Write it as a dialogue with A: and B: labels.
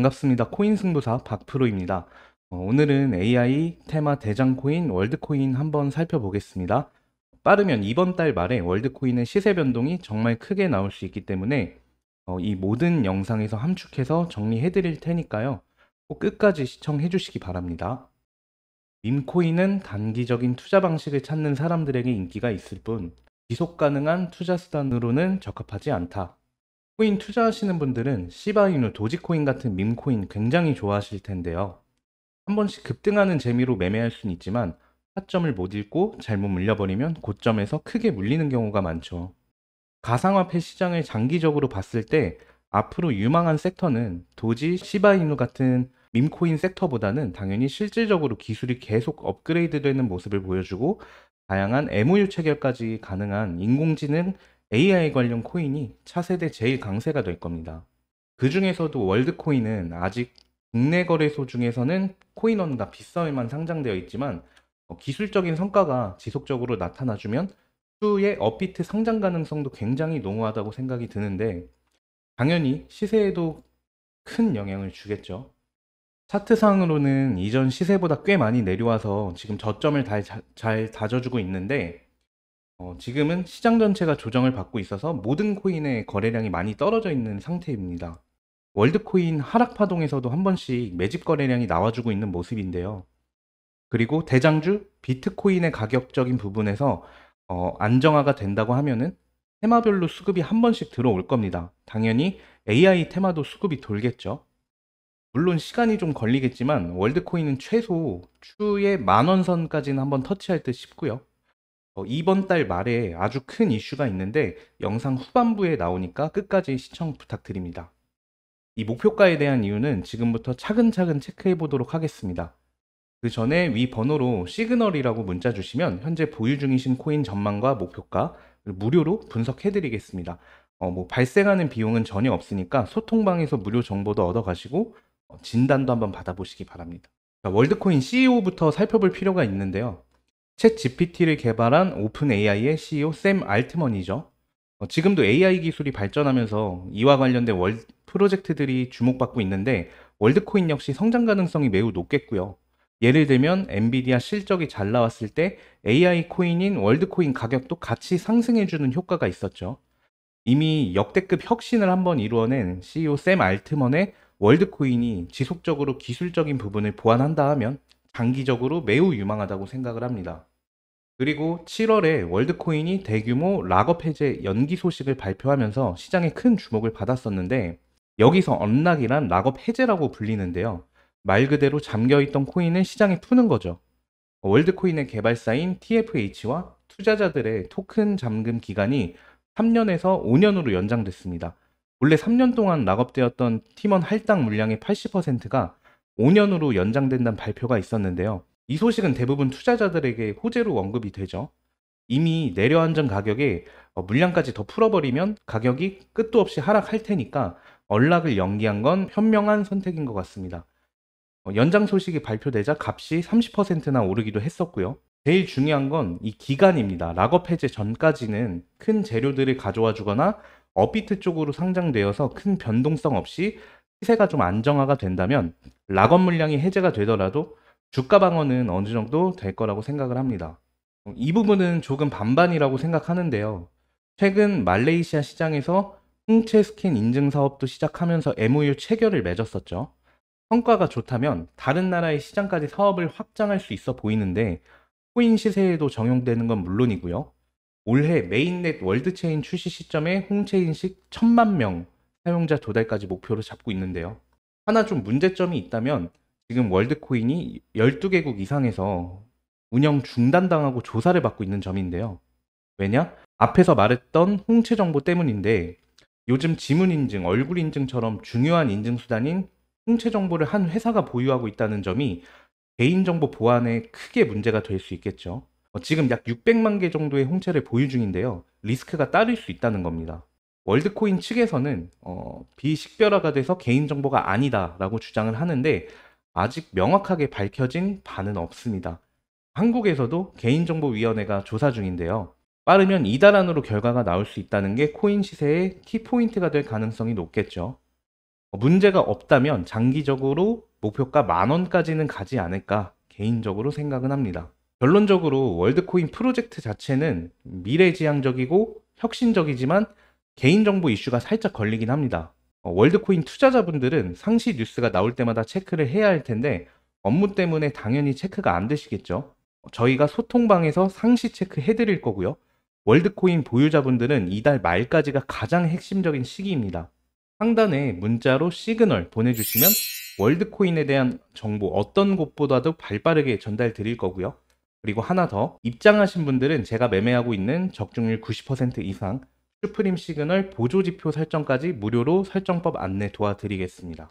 A: 반갑습니다. 코인 승부사 박프로입니다. 어, 오늘은 AI 테마 대장 코인 월드코인 한번 살펴보겠습니다. 빠르면 이번 달 말에 월드코인의 시세 변동이 정말 크게 나올 수 있기 때문에 어, 이 모든 영상에서 함축해서 정리해 드릴 테니까요. 꼭 끝까지 시청해 주시기 바랍니다. 밈코인은 단기적인 투자 방식을 찾는 사람들에게 인기가 있을 뿐 지속 가능한 투자 수단으로는 적합하지 않다. 코인 투자하시는 분들은 시바이누, 도지코인 같은 밈코인 굉장히 좋아하실 텐데요. 한 번씩 급등하는 재미로 매매할 수는 있지만 타점을 못 읽고 잘못 물려버리면 고점에서 크게 물리는 경우가 많죠. 가상화폐 시장을 장기적으로 봤을 때 앞으로 유망한 섹터는 도지, 시바이누 같은 밈코인 섹터보다는 당연히 실질적으로 기술이 계속 업그레이드 되는 모습을 보여주고 다양한 MOU 체결까지 가능한 인공지능 AI 관련 코인이 차세대 제일 강세가 될 겁니다. 그 중에서도 월드코인은 아직 국내 거래소 중에서는 코인원과 비싸에만 상장되어 있지만 어, 기술적인 성과가 지속적으로 나타나주면 추후에 업비트 상장 가능성도 굉장히 농후하다고 생각이 드는데 당연히 시세에도 큰 영향을 주겠죠. 차트상으로는 이전 시세보다 꽤 많이 내려와서 지금 저점을 잘, 잘 다져주고 있는데 어, 지금은 시장 전체가 조정을 받고 있어서 모든 코인의 거래량이 많이 떨어져 있는 상태입니다. 월드코인 하락 파동에서도 한 번씩 매집 거래량이 나와주고 있는 모습인데요. 그리고 대장주 비트코인의 가격적인 부분에서 어, 안정화가 된다고 하면은 테마별로 수급이 한 번씩 들어올 겁니다. 당연히 AI 테마도 수급이 돌겠죠. 물론 시간이 좀 걸리겠지만 월드코인은 최소 추후에 만원 선까지는 한 번 터치할 듯 싶고요. 어, 이번 달 말에 아주 큰 이슈가 있는데 영상 후반부에 나오니까 끝까지 시청 부탁드립니다. 이 목표가에 대한 이유는 지금부터 차근차근 체크해 보도록 하겠습니다. 그 전에 위 번호로 시그널이라고 문자 주시면 현재 보유 중이신 코인 전망과 목표가 무료로 분석해 드리겠습니다. 어, 뭐 발생하는 비용은 전혀 없으니까 소통방에서 무료 정보도 얻어 가시고 어, 진단도 한번 받아보시기 바랍니다. 월드코인 CEO부터 살펴볼 필요가 있는데요. 챗 GPT를 개발한 오픈 AI의 CEO 샘 알트먼이죠. 어, 지금도 AI 기술이 발전하면서 이와 관련된 월, 프로젝트들이 주목받고 있는데 월드코인 역시 성장 가능성이 매우 높겠고요. 예를 들면 엔비디아 실적이 잘 나왔을 때 AI 코인인 월드코인 가격도 같이 상승해주는 효과가 있었죠. 이미 역대급 혁신을 한번 이루어낸 CEO 샘 알트먼의 월드코인이 지속적으로 기술적인 부분을 보완한다 하면 장기적으로 매우 유망하다고 생각을 합니다. 그리고 7월에 월드코인이 대규모 락업 해제 연기 소식을 발표하면서 시장에 큰 주목을 받았었는데 여기서 언락이란 락업 해제라고 불리는데요. 말 그대로 잠겨있던 코인을 시장에 푸는 거죠. 월드코인의 개발사인 TFH와 투자자들의 토큰 잠금 기간이 3년에서 5년으로 연장됐습니다. 원래 3년 동안 락업되었던 팀원 할당 물량의 80%가 5년으로 연장된다는 발표가 있었는데요. 이 소식은 대부분 투자자들에게 호재로 언급이 되죠. 이미 내려앉은 가격에 어, 물량까지 더 풀어버리면 가격이 끝도 없이 하락할 테니까 언락을 연기한 건 현명한 선택인 것 같습니다. 어, 연장 소식이 발표되자 값이 30%나 오르기도 했었고요. 제일 중요한 건 이 기간입니다. 락업 해제 전까지는 큰 재료들을 가져와 주거나 업비트 쪽으로 상장되어서 큰 변동성 없이 시세가 좀 안정화가 된다면 락업 물량이 해제가 되더라도 주가 방어는 어느 정도 될 거라고 생각을 합니다. 이 부분은 조금 반반이라고 생각하는데요. 최근 말레이시아 시장에서 홍채 스킨 인증 사업도 시작하면서 MOU 체결을 맺었었죠. 성과가 좋다면 다른 나라의 시장까지 사업을 확장할 수 있어 보이는데 코인 시세에도 적용되는 건 물론이고요. 올해 메인넷 월드체인 출시 시점에 홍채인식1 천만 명 사용자 도달까지 목표로 잡고 있는데요. 하나 좀 문제점이 있다면 지금 월드코인이 12개국 이상에서 운영 중단당하고 조사를 받고 있는 점인데요. 왜냐? 앞에서 말했던 홍채 정보 때문인데 요즘 지문 인증, 얼굴 인증처럼 중요한 인증 수단인 홍채 정보를 한 회사가 보유하고 있다는 점이 개인정보 보안에 크게 문제가 될 수 있겠죠. 어, 지금 약 600만 개 정도의 홍채를 보유 중인데요. 리스크가 따를 수 있다는 겁니다. 월드코인 측에서는 어, 비식별화가 돼서 개인정보가 아니다라고 주장을 하는데 아직 명확하게 밝혀진 바는 없습니다. 한국에서도 개인정보위원회가 조사 중인데요. 빠르면 이달 안으로 결과가 나올 수 있다는 게 코인 시세의 키포인트가 될 가능성이 높겠죠. 문제가 없다면 장기적으로 목표가 만 원까지는 가지 않을까 개인적으로 생각은 합니다. 결론적으로 월드코인 프로젝트 자체는 미래지향적이고 혁신적이지만 개인정보 이슈가 살짝 걸리긴 합니다. 어, 월드코인 투자자분들은 상시 뉴스가 나올 때마다 체크를 해야 할 텐데 업무 때문에 당연히 체크가 안 되시겠죠. 어, 저희가 소통방에서 상시 체크 해드릴 거고요. 월드코인 보유자분들은 이달 말까지가 가장 핵심적인 시기입니다. 상단에 문자로 시그널 보내주시면 월드코인에 대한 정보 어떤 곳보다도 발빠르게 전달 드릴 거고요. 그리고 하나 더 입장하신 분들은 제가 매매하고 있는 적중률 90% 이상 슈프림 시그널 보조 지표 설정까지 무료로 설정법 안내 도와드리겠습니다.